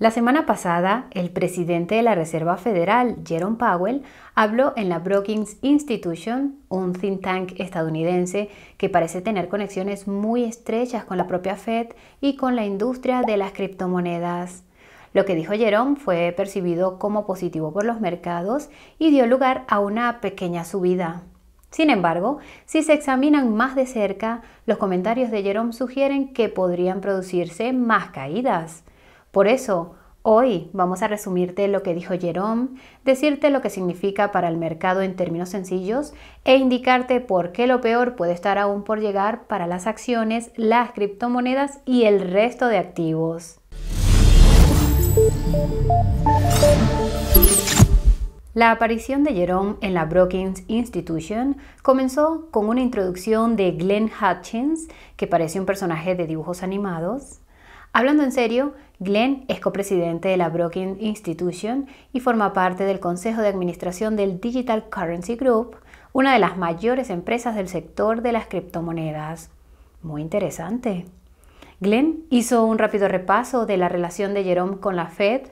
La semana pasada, el presidente de la Reserva Federal, Jerome Powell, habló en la Brookings Institution, un think tank estadounidense que parece tener conexiones muy estrechas con la propia Fed y con la industria de las criptomonedas. Lo que dijo Jerome fue percibido como positivo por los mercados y dio lugar a una pequeña subida. Sin embargo, si se examinan más de cerca, los comentarios de Jerome sugieren que podrían producirse más caídas. Por eso, hoy vamos a resumirte lo que dijo Jerome, decirte lo que significa para el mercado en términos sencillos e indicarte por qué lo peor puede estar aún por llegar para las acciones, las criptomonedas y el resto de activos. La aparición de Jerome en la Brookings Institution comenzó con una introducción de Glenn Hutchins, que parece un personaje de dibujos animados. Hablando en serio, Glenn es copresidente de la Brookings Institution y forma parte del Consejo de Administración del Digital Currency Group, una de las mayores empresas del sector de las criptomonedas. Muy interesante. Glenn hizo un rápido repaso de la relación de Jerome con la Fed,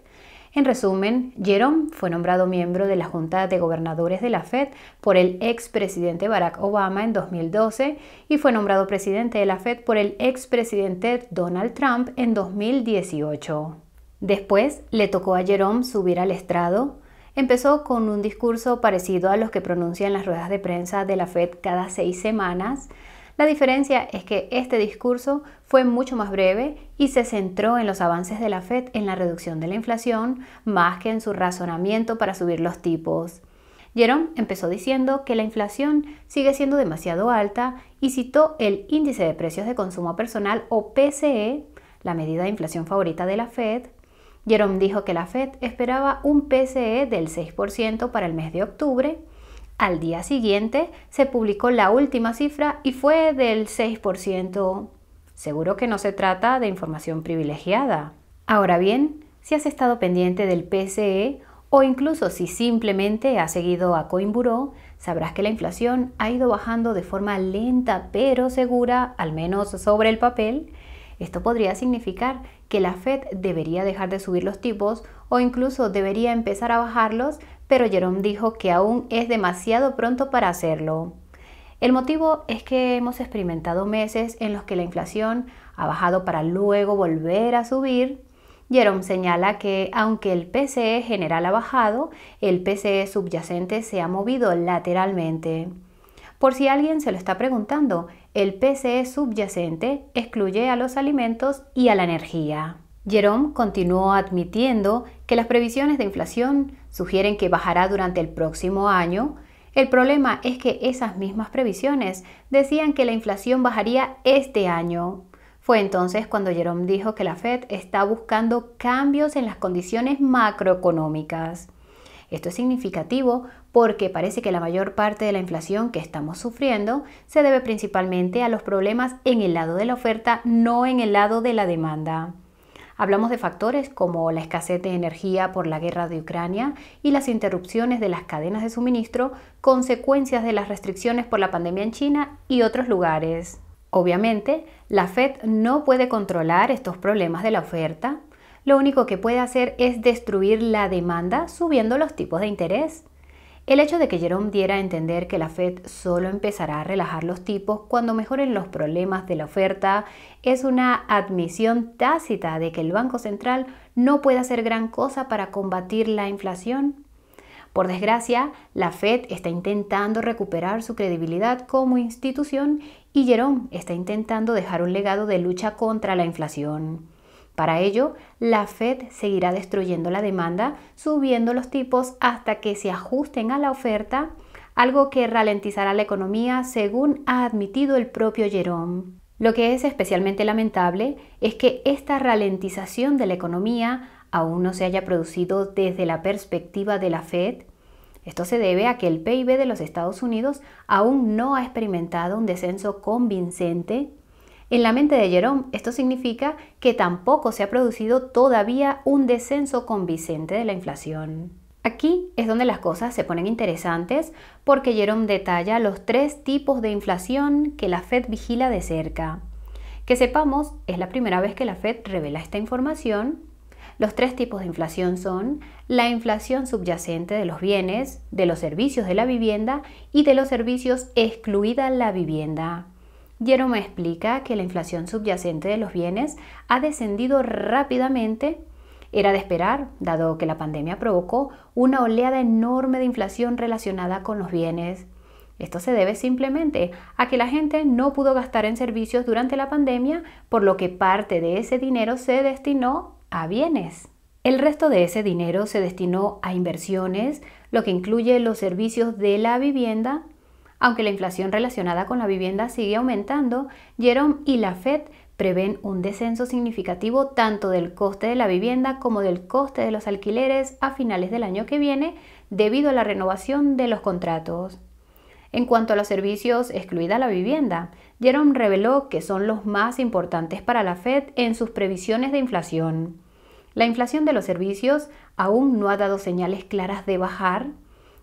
en resumen, Jerome fue nombrado miembro de la Junta de Gobernadores de la Fed por el expresidente Barack Obama en 2012 y fue nombrado presidente de la Fed por el expresidente Donald Trump en 2018. Después le tocó a Jerome subir al estrado. Empezó con un discurso parecido a los que pronuncian las ruedas de prensa de la Fed cada seis semanas, la diferencia es que este discurso fue mucho más breve y se centró en los avances de la Fed en la reducción de la inflación más que en su razonamiento para subir los tipos. Jerome empezó diciendo que la inflación sigue siendo demasiado alta y citó el índice de precios de consumo personal o PCE, la medida de inflación favorita de la Fed. Jerome dijo que la Fed esperaba un PCE del 6% para el mes de octubre al día siguiente se publicó la última cifra y fue del 6%. Seguro que no se trata de información privilegiada. Ahora bien, si has estado pendiente del PCE o incluso si simplemente has seguido a Coinburó, sabrás que la inflación ha ido bajando de forma lenta pero segura, al menos sobre el papel. Esto podría significar que la Fed debería dejar de subir los tipos o incluso debería empezar a bajarlos, pero Jerome dijo que aún es demasiado pronto para hacerlo. El motivo es que hemos experimentado meses en los que la inflación ha bajado para luego volver a subir. Jerome señala que aunque el PCE general ha bajado, el PCE subyacente se ha movido lateralmente. Por si alguien se lo está preguntando, el PCE subyacente excluye a los alimentos y a la energía. Jerome continuó admitiendo que las previsiones de inflación sugieren que bajará durante el próximo año. El problema es que esas mismas previsiones decían que la inflación bajaría este año. Fue entonces cuando Jerome dijo que la Fed está buscando cambios en las condiciones macroeconómicas. Esto es significativo porque parece que la mayor parte de la inflación que estamos sufriendo se debe principalmente a los problemas en el lado de la oferta, no en el lado de la demanda. Hablamos de factores como la escasez de energía por la guerra de Ucrania y las interrupciones de las cadenas de suministro, consecuencias de las restricciones por la pandemia en China y otros lugares. Obviamente, la Fed no puede controlar estos problemas de la oferta. Lo único que puede hacer es destruir la demanda subiendo los tipos de interés. El hecho de que Jerome diera a entender que la Fed solo empezará a relajar los tipos cuando mejoren los problemas de la oferta es una admisión tácita de que el Banco Central no puede hacer gran cosa para combatir la inflación. Por desgracia, la Fed está intentando recuperar su credibilidad como institución y Jerome está intentando dejar un legado de lucha contra la inflación. Para ello, la Fed seguirá destruyendo la demanda, subiendo los tipos hasta que se ajusten a la oferta, algo que ralentizará la economía, según ha admitido el propio Jerome. Lo que es especialmente lamentable es que esta ralentización de la economía aún no se haya producido desde la perspectiva de la Fed. Esto se debe a que el PIB de los Estados Unidos aún no ha experimentado un descenso convincente en la mente de Jerome, esto significa que tampoco se ha producido todavía un descenso convincente de la inflación. Aquí es donde las cosas se ponen interesantes porque Jerome detalla los tres tipos de inflación que la Fed vigila de cerca. Que sepamos, es la primera vez que la Fed revela esta información. Los tres tipos de inflación son la inflación subyacente de los bienes, de los servicios de la vivienda y de los servicios excluida la vivienda. Jerome explica que la inflación subyacente de los bienes ha descendido rápidamente. Era de esperar, dado que la pandemia provocó una oleada enorme de inflación relacionada con los bienes. Esto se debe simplemente a que la gente no pudo gastar en servicios durante la pandemia, por lo que parte de ese dinero se destinó a bienes. El resto de ese dinero se destinó a inversiones, lo que incluye los servicios de la vivienda aunque la inflación relacionada con la vivienda sigue aumentando, Jerome y la Fed prevén un descenso significativo tanto del coste de la vivienda como del coste de los alquileres a finales del año que viene debido a la renovación de los contratos. En cuanto a los servicios, excluida la vivienda, Jerome reveló que son los más importantes para la Fed en sus previsiones de inflación. La inflación de los servicios aún no ha dado señales claras de bajar,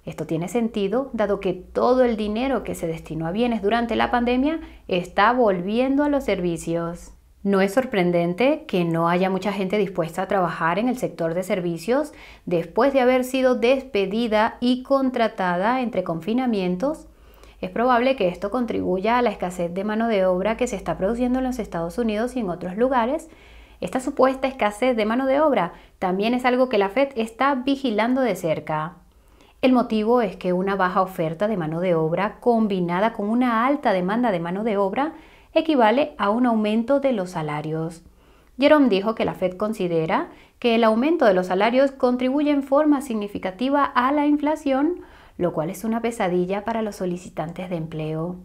esto tiene sentido dado que todo el dinero que se destinó a bienes durante la pandemia está volviendo a los servicios. No es sorprendente que no haya mucha gente dispuesta a trabajar en el sector de servicios después de haber sido despedida y contratada entre confinamientos. Es probable que esto contribuya a la escasez de mano de obra que se está produciendo en los Estados Unidos y en otros lugares. Esta supuesta escasez de mano de obra también es algo que la Fed está vigilando de cerca. El motivo es que una baja oferta de mano de obra combinada con una alta demanda de mano de obra equivale a un aumento de los salarios. Jerome dijo que la Fed considera que el aumento de los salarios contribuye en forma significativa a la inflación, lo cual es una pesadilla para los solicitantes de empleo.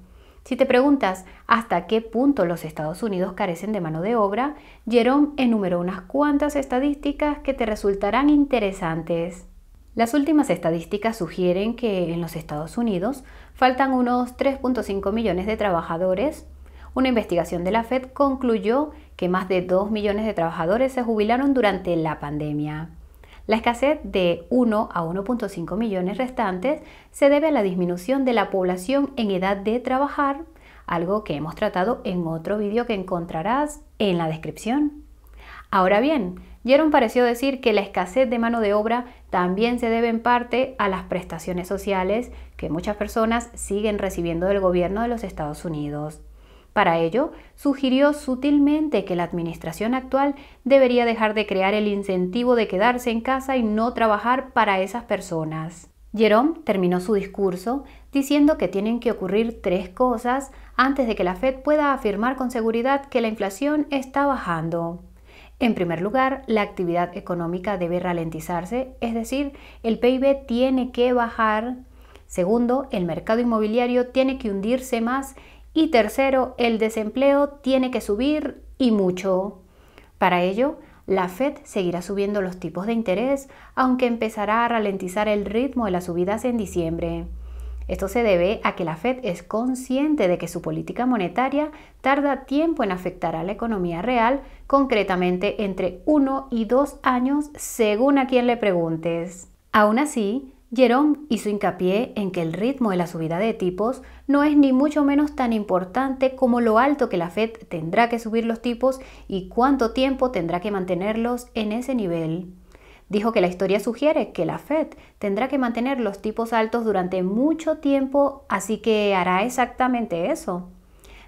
Si te preguntas hasta qué punto los Estados Unidos carecen de mano de obra, Jerome enumeró unas cuantas estadísticas que te resultarán interesantes. Las últimas estadísticas sugieren que en los Estados Unidos faltan unos 3.5 millones de trabajadores. Una investigación de la Fed concluyó que más de 2 millones de trabajadores se jubilaron durante la pandemia. La escasez de 1 a 1.5 millones restantes se debe a la disminución de la población en edad de trabajar, algo que hemos tratado en otro vídeo que encontrarás en la descripción. Ahora bien, Jerome pareció decir que la escasez de mano de obra también se debe en parte a las prestaciones sociales que muchas personas siguen recibiendo del gobierno de los Estados Unidos. Para ello, sugirió sutilmente que la administración actual debería dejar de crear el incentivo de quedarse en casa y no trabajar para esas personas. Jerome terminó su discurso diciendo que tienen que ocurrir tres cosas antes de que la Fed pueda afirmar con seguridad que la inflación está bajando. En primer lugar, la actividad económica debe ralentizarse, es decir, el PIB tiene que bajar. Segundo, el mercado inmobiliario tiene que hundirse más. Y tercero, el desempleo tiene que subir y mucho. Para ello, la Fed seguirá subiendo los tipos de interés, aunque empezará a ralentizar el ritmo de las subidas en diciembre. Esto se debe a que la Fed es consciente de que su política monetaria tarda tiempo en afectar a la economía real, concretamente entre uno y dos años según a quien le preguntes. Aún así, Jerome hizo hincapié en que el ritmo de la subida de tipos no es ni mucho menos tan importante como lo alto que la Fed tendrá que subir los tipos y cuánto tiempo tendrá que mantenerlos en ese nivel. Dijo que la historia sugiere que la Fed tendrá que mantener los tipos altos durante mucho tiempo, así que hará exactamente eso.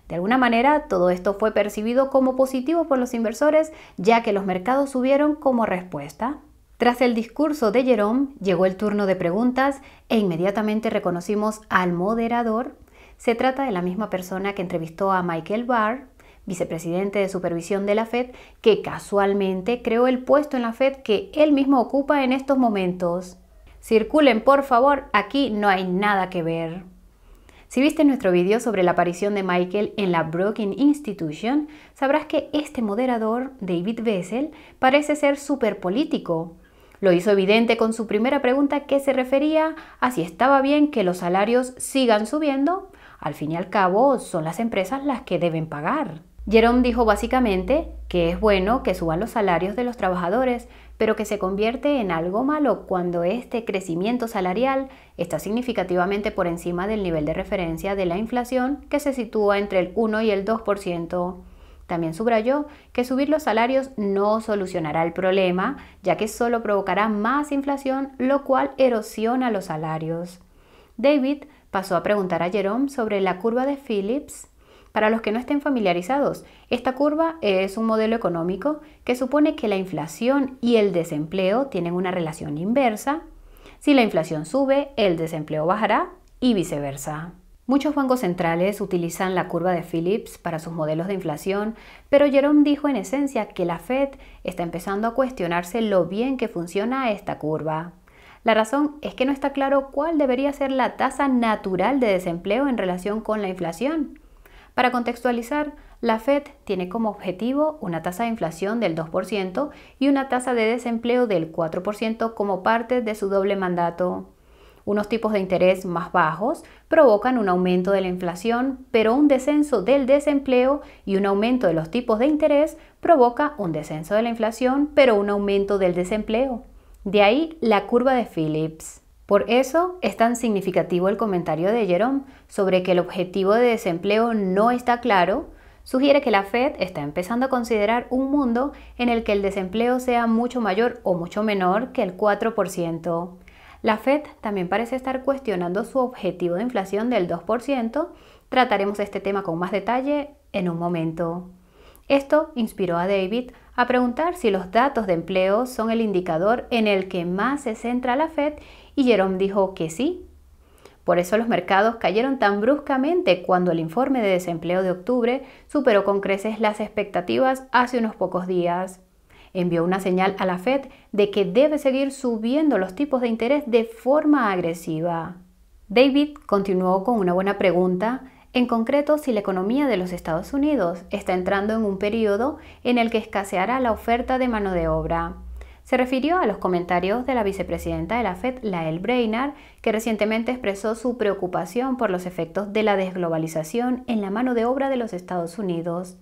De alguna manera, todo esto fue percibido como positivo por los inversores, ya que los mercados subieron como respuesta. Tras el discurso de Jerome, llegó el turno de preguntas e inmediatamente reconocimos al moderador. Se trata de la misma persona que entrevistó a Michael Barr, vicepresidente de supervisión de la Fed, que casualmente creó el puesto en la Fed que él mismo ocupa en estos momentos. Circulen, por favor, aquí no hay nada que ver. Si viste nuestro video sobre la aparición de Michael en la Broken Institution, sabrás que este moderador, David Bessel, parece ser súper político. Lo hizo evidente con su primera pregunta que se refería a si estaba bien que los salarios sigan subiendo. Al fin y al cabo, son las empresas las que deben pagar. Jerome dijo básicamente que es bueno que suban los salarios de los trabajadores, pero que se convierte en algo malo cuando este crecimiento salarial está significativamente por encima del nivel de referencia de la inflación que se sitúa entre el 1 y el 2%. También subrayó que subir los salarios no solucionará el problema, ya que solo provocará más inflación, lo cual erosiona los salarios. David pasó a preguntar a Jerome sobre la curva de Phillips para los que no estén familiarizados, esta curva es un modelo económico que supone que la inflación y el desempleo tienen una relación inversa. Si la inflación sube, el desempleo bajará y viceversa. Muchos bancos centrales utilizan la curva de Phillips para sus modelos de inflación, pero Jerome dijo en esencia que la Fed está empezando a cuestionarse lo bien que funciona esta curva. La razón es que no está claro cuál debería ser la tasa natural de desempleo en relación con la inflación. Para contextualizar, la Fed tiene como objetivo una tasa de inflación del 2% y una tasa de desempleo del 4% como parte de su doble mandato. Unos tipos de interés más bajos provocan un aumento de la inflación, pero un descenso del desempleo y un aumento de los tipos de interés provoca un descenso de la inflación, pero un aumento del desempleo. De ahí la curva de Phillips. Por eso es tan significativo el comentario de Jerome sobre que el objetivo de desempleo no está claro, sugiere que la Fed está empezando a considerar un mundo en el que el desempleo sea mucho mayor o mucho menor que el 4%. La Fed también parece estar cuestionando su objetivo de inflación del 2%. Trataremos este tema con más detalle en un momento. Esto inspiró a David a preguntar si los datos de empleo son el indicador en el que más se centra la Fed y Jerome dijo que sí. Por eso los mercados cayeron tan bruscamente cuando el informe de desempleo de octubre superó con creces las expectativas hace unos pocos días. Envió una señal a la Fed de que debe seguir subiendo los tipos de interés de forma agresiva. David continuó con una buena pregunta, en concreto si la economía de los Estados Unidos está entrando en un periodo en el que escaseará la oferta de mano de obra se refirió a los comentarios de la vicepresidenta de la Fed, Lael Brainard, que recientemente expresó su preocupación por los efectos de la desglobalización en la mano de obra de los Estados Unidos.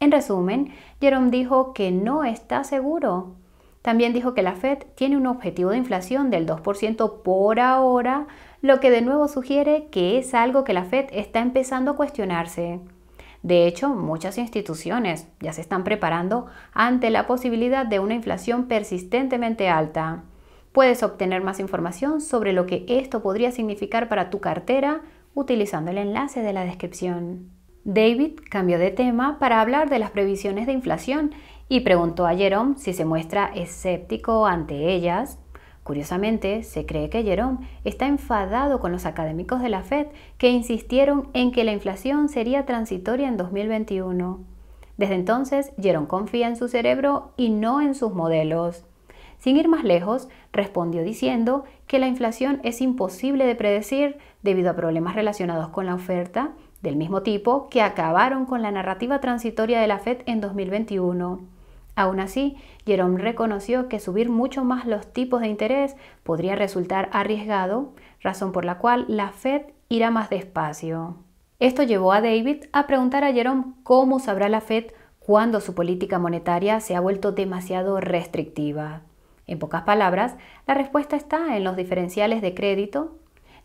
En resumen, Jerome dijo que no está seguro. También dijo que la Fed tiene un objetivo de inflación del 2% por ahora, lo que de nuevo sugiere que es algo que la Fed está empezando a cuestionarse. De hecho, muchas instituciones ya se están preparando ante la posibilidad de una inflación persistentemente alta. Puedes obtener más información sobre lo que esto podría significar para tu cartera utilizando el enlace de la descripción. David cambió de tema para hablar de las previsiones de inflación y preguntó a Jerome si se muestra escéptico ante ellas. Curiosamente, se cree que Jerome está enfadado con los académicos de la Fed que insistieron en que la inflación sería transitoria en 2021. Desde entonces, Jerome confía en su cerebro y no en sus modelos. Sin ir más lejos, respondió diciendo que la inflación es imposible de predecir debido a problemas relacionados con la oferta, del mismo tipo que acabaron con la narrativa transitoria de la Fed en 2021. Aún así, Jerome reconoció que subir mucho más los tipos de interés podría resultar arriesgado, razón por la cual la Fed irá más despacio. Esto llevó a David a preguntar a Jerome cómo sabrá la Fed cuando su política monetaria se ha vuelto demasiado restrictiva. En pocas palabras, la respuesta está en los diferenciales de crédito.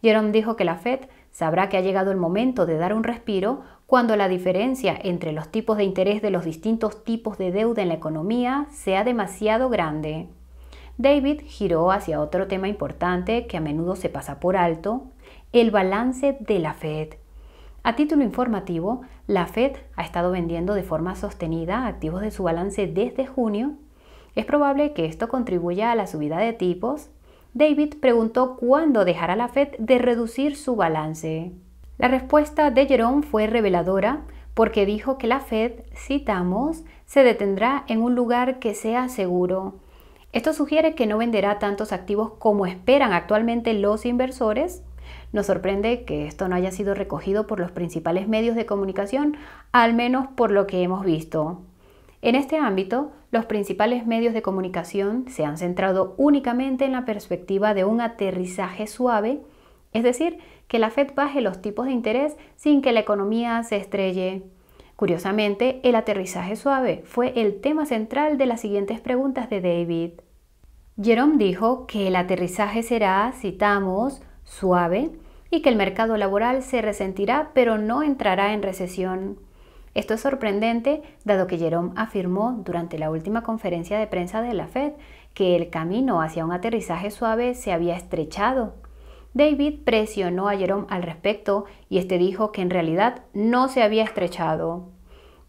Jerome dijo que la Fed sabrá que ha llegado el momento de dar un respiro cuando la diferencia entre los tipos de interés de los distintos tipos de deuda en la economía sea demasiado grande. David giró hacia otro tema importante que a menudo se pasa por alto, el balance de la Fed. A título informativo, la Fed ha estado vendiendo de forma sostenida activos de su balance desde junio. Es probable que esto contribuya a la subida de tipos. David preguntó cuándo dejará la Fed de reducir su balance. La respuesta de Jerome fue reveladora porque dijo que la Fed, citamos, se detendrá en un lugar que sea seguro. Esto sugiere que no venderá tantos activos como esperan actualmente los inversores. Nos sorprende que esto no haya sido recogido por los principales medios de comunicación, al menos por lo que hemos visto. En este ámbito, los principales medios de comunicación se han centrado únicamente en la perspectiva de un aterrizaje suave, es decir, que la Fed baje los tipos de interés sin que la economía se estrelle. Curiosamente, el aterrizaje suave fue el tema central de las siguientes preguntas de David. Jerome dijo que el aterrizaje será, citamos, suave y que el mercado laboral se resentirá pero no entrará en recesión. Esto es sorprendente dado que Jerome afirmó durante la última conferencia de prensa de la Fed que el camino hacia un aterrizaje suave se había estrechado David presionó a Jerome al respecto y este dijo que en realidad no se había estrechado.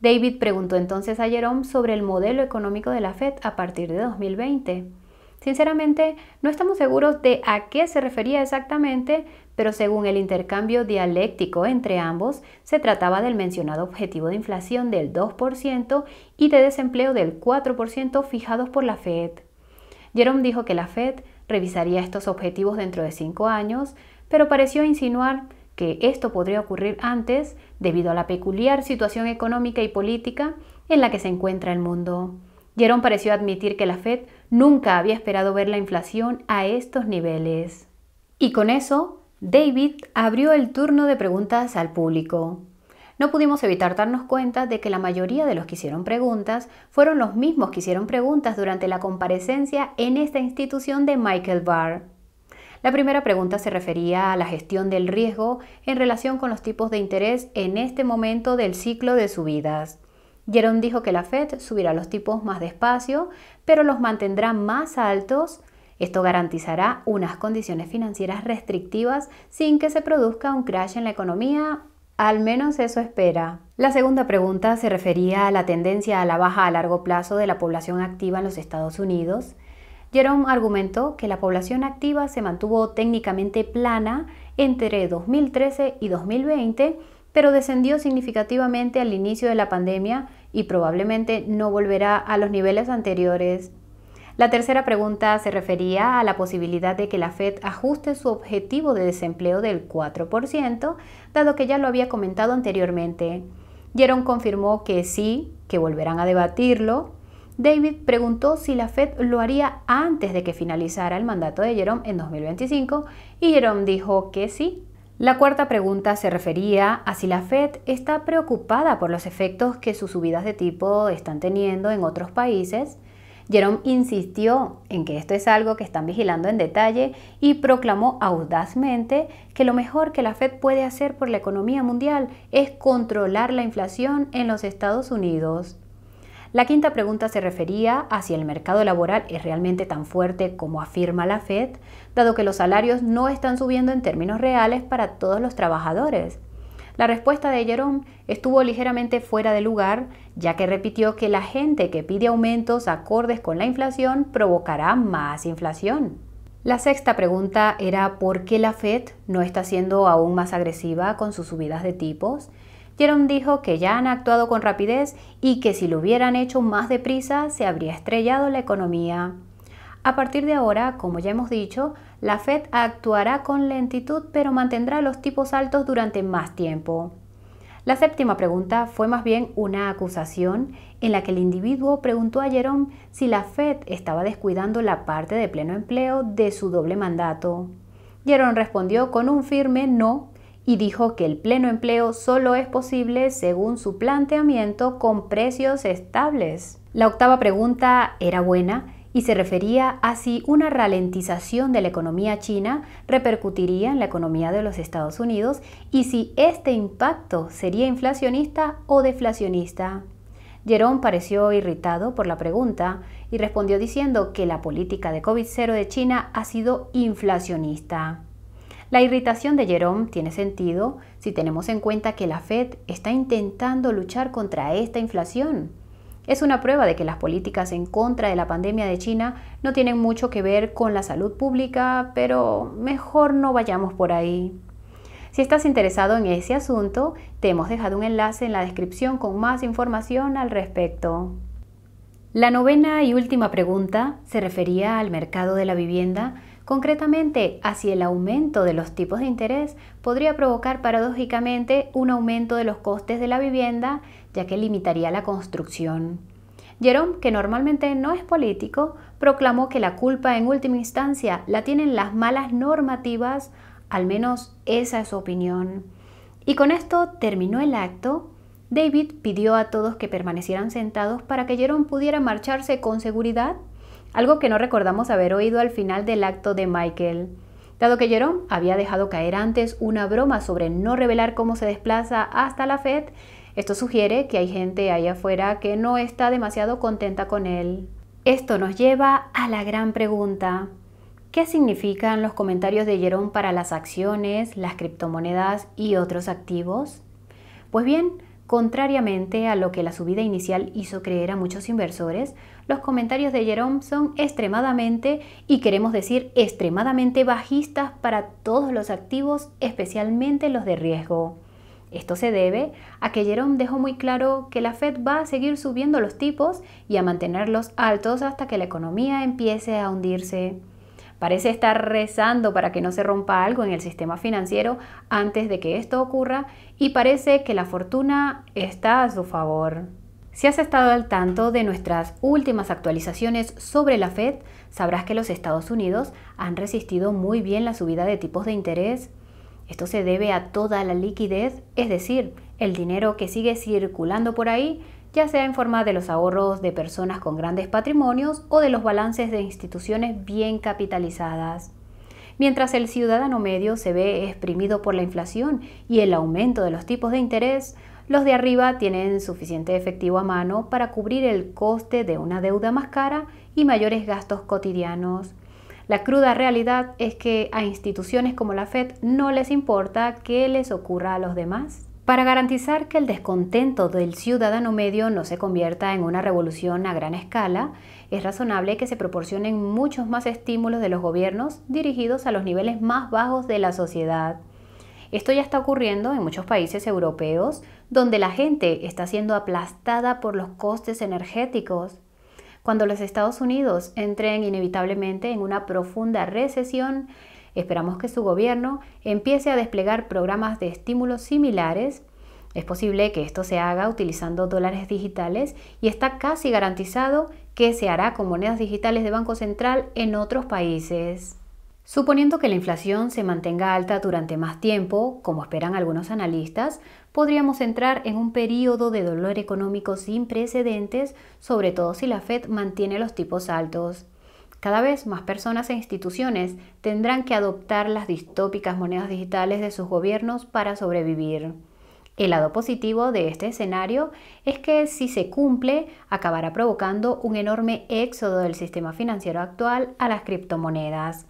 David preguntó entonces a Jerome sobre el modelo económico de la Fed a partir de 2020. Sinceramente, no estamos seguros de a qué se refería exactamente, pero según el intercambio dialéctico entre ambos, se trataba del mencionado objetivo de inflación del 2% y de desempleo del 4% fijados por la Fed. Jerome dijo que la Fed revisaría estos objetivos dentro de cinco años, pero pareció insinuar que esto podría ocurrir antes debido a la peculiar situación económica y política en la que se encuentra el mundo. Jerome pareció admitir que la Fed nunca había esperado ver la inflación a estos niveles. Y con eso, David abrió el turno de preguntas al público no pudimos evitar darnos cuenta de que la mayoría de los que hicieron preguntas fueron los mismos que hicieron preguntas durante la comparecencia en esta institución de Michael Barr. La primera pregunta se refería a la gestión del riesgo en relación con los tipos de interés en este momento del ciclo de subidas. Jerome dijo que la Fed subirá los tipos más despacio, pero los mantendrá más altos. Esto garantizará unas condiciones financieras restrictivas sin que se produzca un crash en la economía al menos eso espera. La segunda pregunta se refería a la tendencia a la baja a largo plazo de la población activa en los Estados Unidos. Jerome argumentó que la población activa se mantuvo técnicamente plana entre 2013 y 2020, pero descendió significativamente al inicio de la pandemia y probablemente no volverá a los niveles anteriores la tercera pregunta se refería a la posibilidad de que la Fed ajuste su objetivo de desempleo del 4%, dado que ya lo había comentado anteriormente. Jerome confirmó que sí, que volverán a debatirlo. David preguntó si la Fed lo haría antes de que finalizara el mandato de Jerome en 2025 y Jerome dijo que sí, la cuarta pregunta se refería a si la Fed está preocupada por los efectos que sus subidas de tipo están teniendo en otros países Jerome insistió en que esto es algo que están vigilando en detalle y proclamó audazmente que lo mejor que la Fed puede hacer por la economía mundial es controlar la inflación en los Estados Unidos. La quinta pregunta se refería a si el mercado laboral es realmente tan fuerte como afirma la Fed, dado que los salarios no están subiendo en términos reales para todos los trabajadores. La respuesta de Jerome estuvo ligeramente fuera de lugar, ya que repitió que la gente que pide aumentos acordes con la inflación provocará más inflación. La sexta pregunta era por qué la Fed no está siendo aún más agresiva con sus subidas de tipos. Jerome dijo que ya han actuado con rapidez y que si lo hubieran hecho más deprisa se habría estrellado la economía. A partir de ahora, como ya hemos dicho, la Fed actuará con lentitud pero mantendrá los tipos altos durante más tiempo. La séptima pregunta fue más bien una acusación en la que el individuo preguntó a Jerome si la Fed estaba descuidando la parte de pleno empleo de su doble mandato. Jerome respondió con un firme no y dijo que el pleno empleo solo es posible según su planteamiento con precios estables. La octava pregunta era buena y se refería a si una ralentización de la economía china repercutiría en la economía de los Estados Unidos y si este impacto sería inflacionista o deflacionista. Jerome pareció irritado por la pregunta y respondió diciendo que la política de COVID-0 de China ha sido inflacionista. La irritación de Jerome tiene sentido si tenemos en cuenta que la Fed está intentando luchar contra esta inflación es una prueba de que las políticas en contra de la pandemia de China no tienen mucho que ver con la salud pública, pero mejor no vayamos por ahí. Si estás interesado en ese asunto, te hemos dejado un enlace en la descripción con más información al respecto. La novena y última pregunta se refería al mercado de la vivienda Concretamente, así el aumento de los tipos de interés podría provocar paradójicamente un aumento de los costes de la vivienda, ya que limitaría la construcción. Jerome, que normalmente no es político, proclamó que la culpa en última instancia la tienen las malas normativas, al menos esa es su opinión. Y con esto terminó el acto. David pidió a todos que permanecieran sentados para que Jerome pudiera marcharse con seguridad algo que no recordamos haber oído al final del acto de Michael. Dado que Jerome había dejado caer antes una broma sobre no revelar cómo se desplaza hasta la Fed, esto sugiere que hay gente ahí afuera que no está demasiado contenta con él. Esto nos lleva a la gran pregunta. ¿Qué significan los comentarios de Jerome para las acciones, las criptomonedas y otros activos? Pues bien, Contrariamente a lo que la subida inicial hizo creer a muchos inversores, los comentarios de Jerome son extremadamente, y queremos decir extremadamente bajistas para todos los activos, especialmente los de riesgo. Esto se debe a que Jerome dejó muy claro que la Fed va a seguir subiendo los tipos y a mantenerlos altos hasta que la economía empiece a hundirse. Parece estar rezando para que no se rompa algo en el sistema financiero antes de que esto ocurra y parece que la fortuna está a su favor. Si has estado al tanto de nuestras últimas actualizaciones sobre la Fed, sabrás que los Estados Unidos han resistido muy bien la subida de tipos de interés. Esto se debe a toda la liquidez, es decir, el dinero que sigue circulando por ahí ya sea en forma de los ahorros de personas con grandes patrimonios o de los balances de instituciones bien capitalizadas. Mientras el ciudadano medio se ve exprimido por la inflación y el aumento de los tipos de interés, los de arriba tienen suficiente efectivo a mano para cubrir el coste de una deuda más cara y mayores gastos cotidianos. La cruda realidad es que a instituciones como la Fed no les importa qué les ocurra a los demás. Para garantizar que el descontento del ciudadano medio no se convierta en una revolución a gran escala, es razonable que se proporcionen muchos más estímulos de los gobiernos dirigidos a los niveles más bajos de la sociedad. Esto ya está ocurriendo en muchos países europeos, donde la gente está siendo aplastada por los costes energéticos. Cuando los Estados Unidos entren inevitablemente en una profunda recesión, Esperamos que su gobierno empiece a desplegar programas de estímulos similares. Es posible que esto se haga utilizando dólares digitales y está casi garantizado que se hará con monedas digitales de Banco Central en otros países. Suponiendo que la inflación se mantenga alta durante más tiempo, como esperan algunos analistas, podríamos entrar en un periodo de dolor económico sin precedentes, sobre todo si la Fed mantiene los tipos altos. Cada vez más personas e instituciones tendrán que adoptar las distópicas monedas digitales de sus gobiernos para sobrevivir. El lado positivo de este escenario es que si se cumple, acabará provocando un enorme éxodo del sistema financiero actual a las criptomonedas.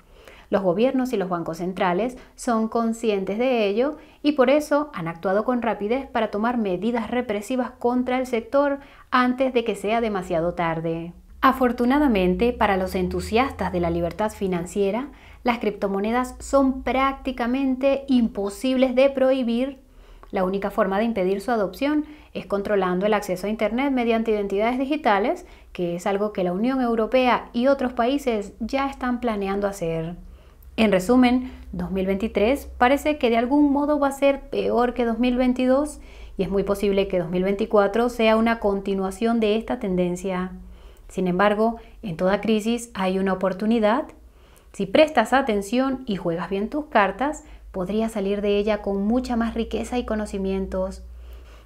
Los gobiernos y los bancos centrales son conscientes de ello y por eso han actuado con rapidez para tomar medidas represivas contra el sector antes de que sea demasiado tarde. Afortunadamente, para los entusiastas de la libertad financiera, las criptomonedas son prácticamente imposibles de prohibir. La única forma de impedir su adopción es controlando el acceso a Internet mediante identidades digitales, que es algo que la Unión Europea y otros países ya están planeando hacer. En resumen, 2023 parece que de algún modo va a ser peor que 2022 y es muy posible que 2024 sea una continuación de esta tendencia. Sin embargo, en toda crisis hay una oportunidad. Si prestas atención y juegas bien tus cartas, podrías salir de ella con mucha más riqueza y conocimientos.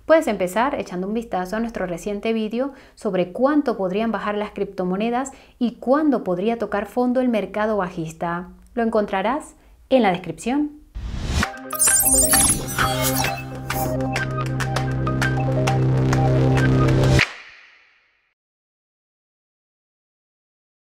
Puedes empezar echando un vistazo a nuestro reciente vídeo sobre cuánto podrían bajar las criptomonedas y cuándo podría tocar fondo el mercado bajista. Lo encontrarás en la descripción.